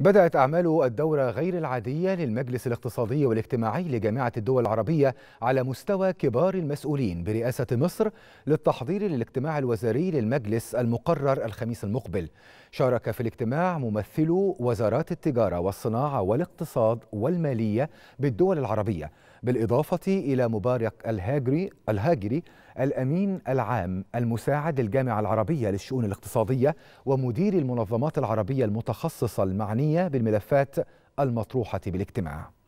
بدأت أعمال الدورة غير العادية للمجلس الاقتصادي والاجتماعي لجامعة الدول العربية على مستوى كبار المسؤولين برئاسة مصر للتحضير للاجتماع الوزاري للمجلس المقرر الخميس المقبل شارك في الاجتماع ممثلو وزارات التجارة والصناعة والاقتصاد والمالية بالدول العربية بالإضافة إلى مبارك الهاجري, الهاجري الأمين العام المساعد للجامعة العربية للشؤون الاقتصادية ومدير المنظمات العربية المتخصصة المعنية الإلكترونية بالملفات المطروحة بالاجتماع